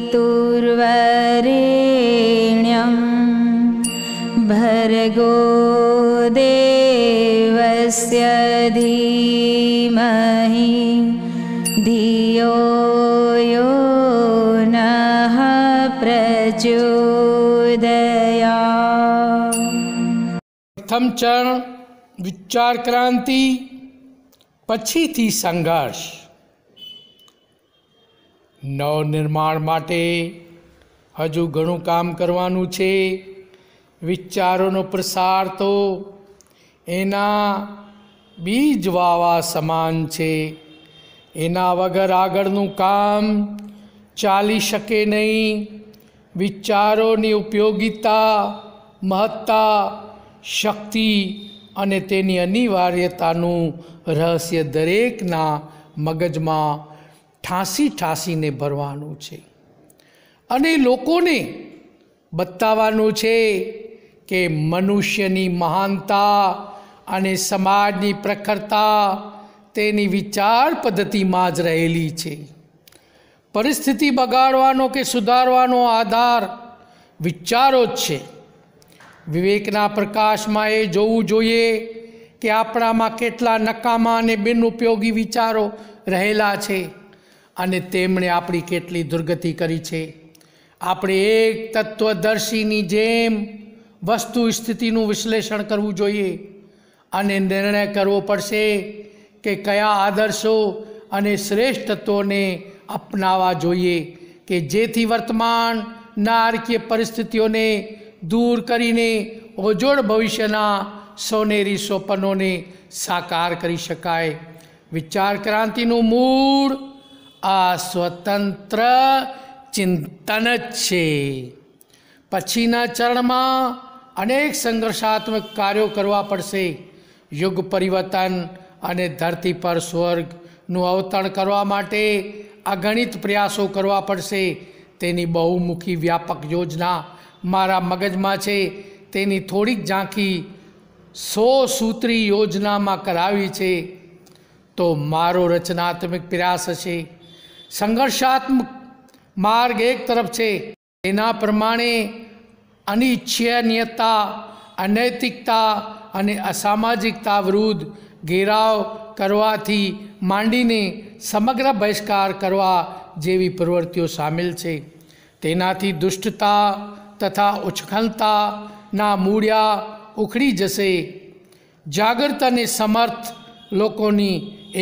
पितुर्वरेण्यं भर्गो देवस्य धीमहि धियो यो नः प्रचो च विचारक्रांति पछि थी संघर्ष નવનિર્માણ માટે હજુ ઘણું કામ કરવાનું છે વિચારોનો પ્રસાર તો એના બીજ વાવા સમાન છે એના વગર આગળનું કામ ચાલી શકે નહીં વિચારોની ઉપયોગિતા મહત્તા શક્તિ અને તેની અનિવાર્યતાનું રહસ્ય દરેકના મગજમાં ઠાંસી ઠાંસીને ભરવાનું છે અને લોકોને બતાવવાનું છે કે મનુષ્યની મહાનતા અને સમાજની પ્રખરતા તેની વિચાર પદ્ધતિમાં જ રહેલી છે પરિસ્થિતિ બગાડવાનો કે સુધારવાનો આધાર વિચારો જ છે વિવેકના પ્રકાશમાં એ જોવું જોઈએ કે આપણામાં કેટલા નકામા અને બિનઉપયોગી વિચારો રહેલા છે અને તેમણે આપણી કેટલી દુર્ગતિ કરી છે આપણે એક તત્વદર્શીની જેમ વસ્તુ સ્થિતિનું વિશ્લેષણ કરવું જોઈએ અને નિર્ણય કરવો પડશે કે કયા આદર્શો અને શ્રેષ્ઠ તત્વોને અપનાવવા જોઈએ કે જેથી વર્તમાન નારકીય પરિસ્થિતિઓને દૂર કરીને ઓજોડ ભવિષ્યના સોનેરી સોપનોને સાકાર કરી શકાય વિચાર ક્રાંતિનું મૂળ આ સ્વતંત્ર ચિંતન જ છે પછીના ચરણમાં અનેક સંઘર્ષાત્મક કાર્યો કરવા પડશે યુગ પરિવર્તન અને ધરતી પર સ્વર્ગનું અવતરણ કરવા માટે અગણિત પ્રયાસો કરવા પડશે તેની બહુમુખી વ્યાપક યોજના મારા મગજમાં છે તેની થોડીક ઝાંખી સો સૂત્રી યોજનામાં કરાવી છે તો મારો રચનાત્મક પ્રયાસ છે સંઘર્ષાત્મક માર્ગ એક તરફ છે તેના પ્રમાણે અનિચ્છનીયતા અનૈતિકતા અને અસામાજિકતા વિરુદ્ધ ઘેરાવ કરવાથી માંડીને સમગ્ર બહિષ્કાર કરવા જેવી પ્રવૃત્તિઓ સામેલ છે તેનાથી દુષ્ટતા તથા ઉચ્છલતાના મૂળિયા ઉખડી જશે જાગૃત અને સમર્થ લોકોની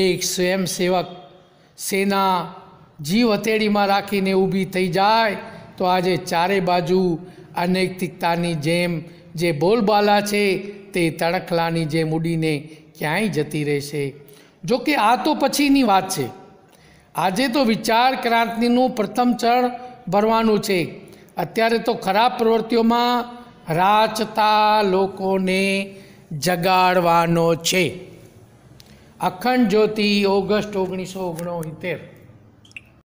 એક સ્વયંસેવક સેના જીવ હથેળીમાં રાખીને ઊભી થઈ જાય તો આજે ચારે બાજુ અનૈતિકતાની જેમ જે બોલબાલા છે તે તડખલાની જેમ ઉડીને ક્યાંય જતી રહેશે જો કે આ તો પછીની વાત છે આજે તો વિચાર ક્રાંતિનું પ્રથમ ચરણ ભરવાનું છે અત્યારે તો ખરાબ પ્રવૃત્તિઓમાં રાચતા લોકોને જગાડવાનો છે અખંડ જ્યોતિ ઓગસ્ટ ઓગણીસો ઓગણસિત્તેર